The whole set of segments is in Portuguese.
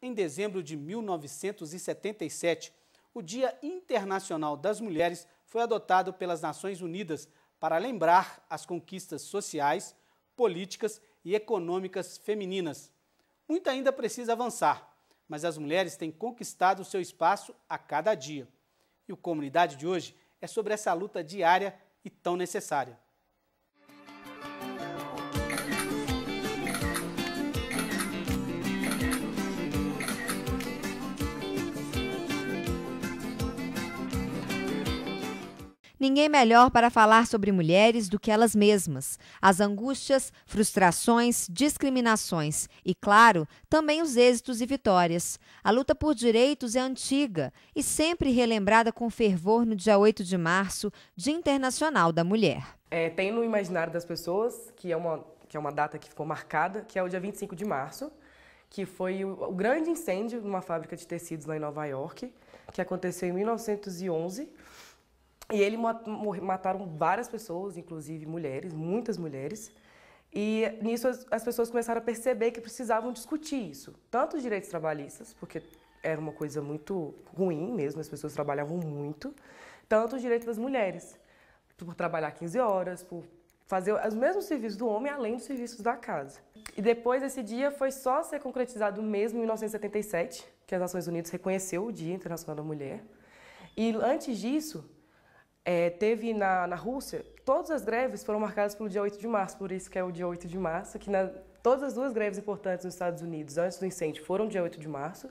em dezembro de 1977, o Dia Internacional das Mulheres foi adotado pelas Nações Unidas para lembrar as conquistas sociais, políticas e econômicas femininas. Muito ainda precisa avançar, mas as mulheres têm conquistado seu espaço a cada dia. E o Comunidade de hoje é sobre essa luta diária e tão necessária. Ninguém melhor para falar sobre mulheres do que elas mesmas. As angústias, frustrações, discriminações e, claro, também os êxitos e vitórias. A luta por direitos é antiga e sempre relembrada com fervor no dia 8 de março, Dia Internacional da Mulher. É, tem no imaginário das pessoas, que é, uma, que é uma data que ficou marcada, que é o dia 25 de março, que foi o, o grande incêndio numa fábrica de tecidos lá em Nova York, que aconteceu em 1911 e ele mataram várias pessoas, inclusive mulheres, muitas mulheres. E nisso as, as pessoas começaram a perceber que precisavam discutir isso, tanto os direitos trabalhistas, porque era uma coisa muito ruim mesmo, as pessoas trabalhavam muito, tanto os direitos das mulheres, por trabalhar 15 horas, por fazer os mesmos serviços do homem além dos serviços da casa. E depois esse dia foi só ser concretizado mesmo em 1977, que as Nações Unidas reconheceu o Dia Internacional da Mulher. E antes disso, é, teve na, na Rússia, todas as greves foram marcadas pelo dia 8 de março, por isso que é o dia 8 de março, que na, todas as duas greves importantes nos Estados Unidos antes do incêndio foram dia 8 de março.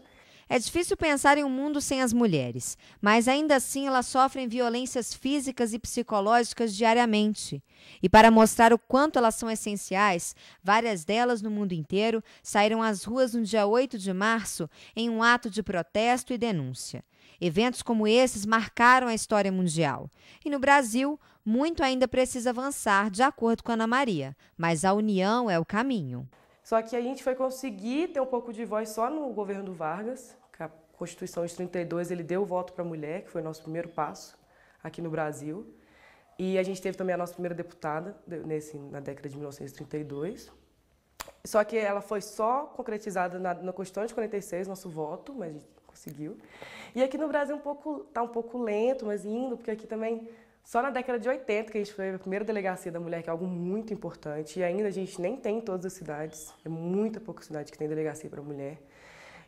É difícil pensar em um mundo sem as mulheres, mas ainda assim elas sofrem violências físicas e psicológicas diariamente. E para mostrar o quanto elas são essenciais, várias delas no mundo inteiro saíram às ruas no dia 8 de março em um ato de protesto e denúncia. Eventos como esses marcaram a história mundial. E no Brasil, muito ainda precisa avançar, de acordo com Ana Maria, mas a união é o caminho. Só que a gente foi conseguir ter um pouco de voz só no governo do Vargas, Constituição de 32 ele deu o voto para a mulher, que foi o nosso primeiro passo aqui no Brasil. E a gente teve também a nossa primeira deputada nesse, na década de 1932. Só que ela foi só concretizada na, na Constituição de 46, nosso voto, mas a gente conseguiu. E aqui no Brasil um pouco está um pouco lento, mas indo, porque aqui também só na década de 80 que a gente foi a primeira delegacia da mulher, que é algo muito importante, e ainda a gente nem tem em todas as cidades, é muita pouca cidade que tem delegacia para mulher.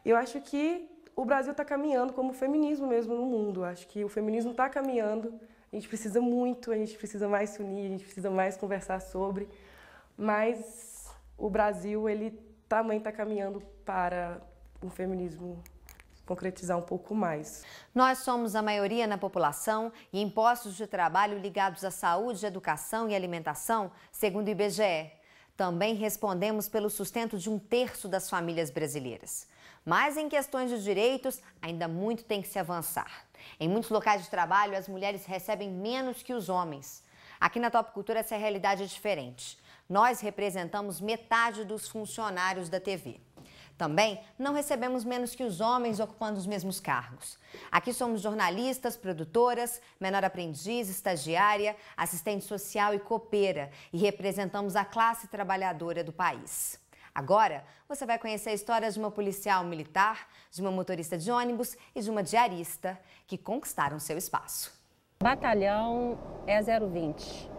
Eu acho que o Brasil está caminhando como o feminismo mesmo no mundo. Acho que o feminismo está caminhando. A gente precisa muito, a gente precisa mais se unir, a gente precisa mais conversar sobre. Mas o Brasil, ele também está caminhando para o feminismo concretizar um pouco mais. Nós somos a maioria na população e em postos de trabalho ligados à saúde, educação e alimentação, segundo o IBGE, também respondemos pelo sustento de um terço das famílias brasileiras. Mas em questões de direitos, ainda muito tem que se avançar. Em muitos locais de trabalho, as mulheres recebem menos que os homens. Aqui na Top Cultura, essa é realidade é diferente. Nós representamos metade dos funcionários da TV. Também não recebemos menos que os homens ocupando os mesmos cargos. Aqui somos jornalistas, produtoras, menor aprendiz, estagiária, assistente social e copeira e representamos a classe trabalhadora do país. Agora você vai conhecer a história de uma policial militar, de uma motorista de ônibus e de uma diarista que conquistaram seu espaço. Batalhão é 020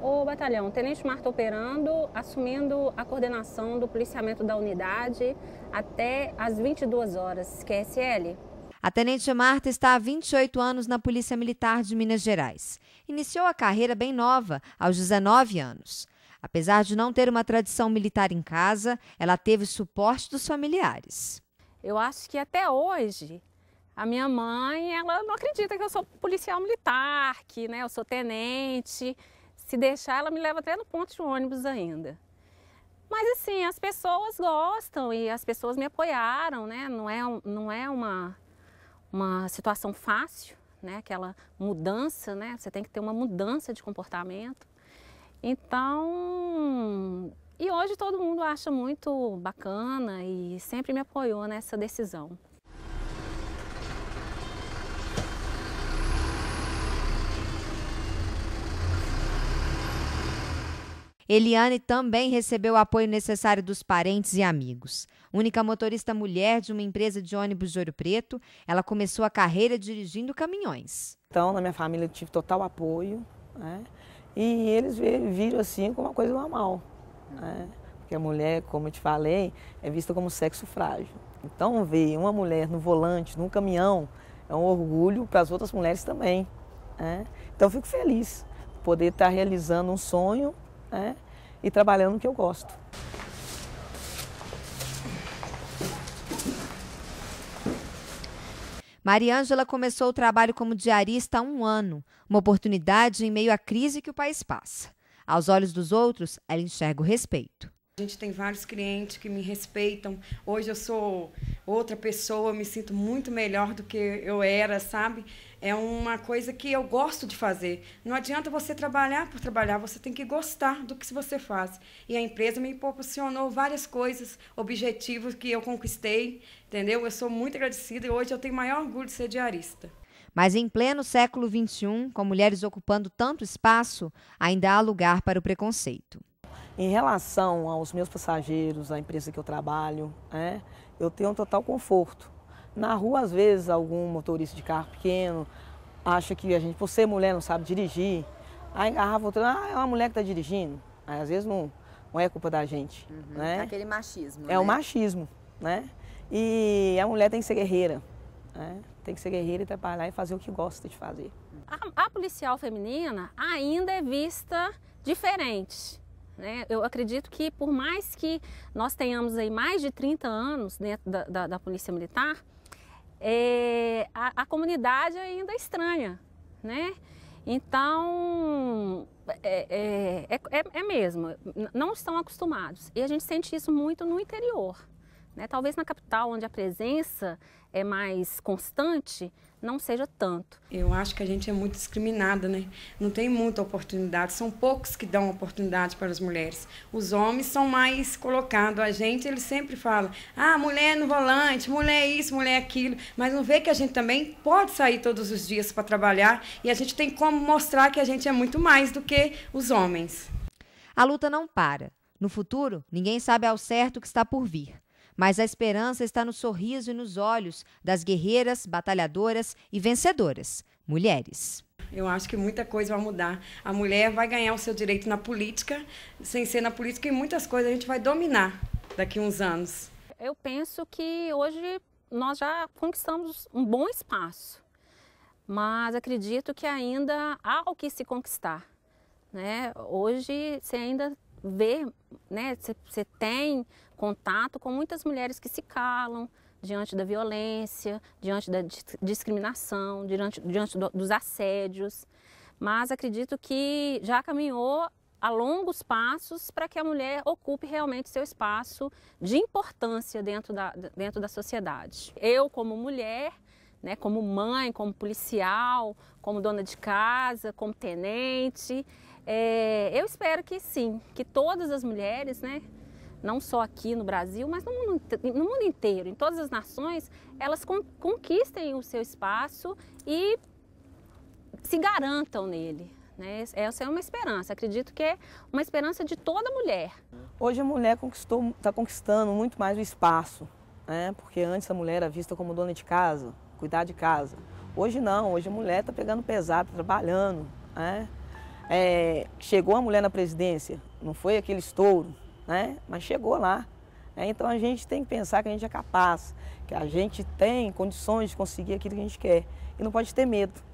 o batalhão Tenente Marta operando, assumindo a coordenação do policiamento da unidade até às 22 horas, QSL. A Tenente Marta está há 28 anos na Polícia Militar de Minas Gerais. Iniciou a carreira bem nova, aos 19 anos. Apesar de não ter uma tradição militar em casa, ela teve suporte dos familiares. Eu acho que até hoje a minha mãe, ela não acredita que eu sou policial militar, que né, eu sou tenente. Se deixar, ela me leva até no ponto de ônibus ainda. Mas assim, as pessoas gostam e as pessoas me apoiaram, né? Não é, não é uma, uma situação fácil, né? Aquela mudança, né? Você tem que ter uma mudança de comportamento. Então, e hoje todo mundo acha muito bacana e sempre me apoiou nessa decisão. Eliane também recebeu o apoio necessário dos parentes e amigos. Única motorista mulher de uma empresa de ônibus de Ouro Preto, ela começou a carreira dirigindo caminhões. Então, na minha família, eu tive total apoio, né? E eles viram assim como uma coisa normal, né? Porque a mulher, como eu te falei, é vista como sexo frágil. Então, ver uma mulher no volante, num caminhão, é um orgulho para as outras mulheres também. Né? Então, eu fico feliz poder estar realizando um sonho né? e trabalhando o que eu gosto. Mariângela começou o trabalho como diarista há um ano, uma oportunidade em meio à crise que o país passa. Aos olhos dos outros, ela enxerga o respeito. A gente tem vários clientes que me respeitam. Hoje eu sou outra pessoa, me sinto muito melhor do que eu era, sabe? É uma coisa que eu gosto de fazer. Não adianta você trabalhar por trabalhar, você tem que gostar do que você faz. E a empresa me proporcionou várias coisas, objetivos que eu conquistei, entendeu? Eu sou muito agradecida e hoje eu tenho maior orgulho de ser diarista. Mas em pleno século XXI, com mulheres ocupando tanto espaço, ainda há lugar para o preconceito. Em relação aos meus passageiros, à empresa que eu trabalho, né, eu tenho um total conforto. Na rua, às vezes, algum motorista de carro pequeno acha que a gente, por ser mulher, não sabe dirigir. Aí agarra outro, ah, é uma mulher que está dirigindo. Aí, às vezes, não, não é culpa da gente. Uhum, né? É aquele machismo. É né? o machismo, né? E a mulher tem que ser guerreira. Né? Tem que ser guerreira e trabalhar e fazer o que gosta de fazer. A, a policial feminina ainda é vista diferente. Né? Eu acredito que por mais que nós tenhamos aí mais de 30 anos dentro da, da, da Polícia Militar, é, a, a, comunidade ainda é estranha, né? Então, é, é, é, mesmo, não estão acostumados. E a gente sente isso muito no interior, né? Talvez na capital, onde a presença é mais constante, não seja tanto. Eu acho que a gente é muito discriminada, né? Não tem muita oportunidade, são poucos que dão oportunidade para as mulheres. Os homens são mais colocados. A gente, ele sempre fala ah, mulher no volante, mulher isso, mulher aquilo. Mas não vê que a gente também pode sair todos os dias para trabalhar e a gente tem como mostrar que a gente é muito mais do que os homens. A luta não para. No futuro, ninguém sabe ao certo o que está por vir mas a esperança está no sorriso e nos olhos das guerreiras, batalhadoras e vencedoras, mulheres. Eu acho que muita coisa vai mudar. A mulher vai ganhar o seu direito na política, sem ser na política, e muitas coisas a gente vai dominar daqui a uns anos. Eu penso que hoje nós já conquistamos um bom espaço, mas acredito que ainda há o que se conquistar. Né? Hoje você ainda ver, né? Você tem contato com muitas mulheres que se calam diante da violência, diante da discriminação, diante, diante do, dos assédios. Mas acredito que já caminhou a longos passos para que a mulher ocupe realmente seu espaço de importância dentro da, dentro da sociedade. Eu, como mulher, né, como mãe, como policial, como dona de casa, como tenente, é, eu espero que sim, que todas as mulheres, né, não só aqui no Brasil, mas no mundo, no mundo inteiro, em todas as nações, elas con conquistem o seu espaço e se garantam nele. Né? Essa é uma esperança, acredito que é uma esperança de toda mulher. Hoje a mulher está conquistando muito mais o espaço, né? porque antes a mulher era vista como dona de casa, cuidar de casa. Hoje não, hoje a mulher está pegando pesado, tá trabalhando, né? É, chegou a mulher na presidência, não foi aquele estouro, né? mas chegou lá. É, então a gente tem que pensar que a gente é capaz, que a gente tem condições de conseguir aquilo que a gente quer e não pode ter medo.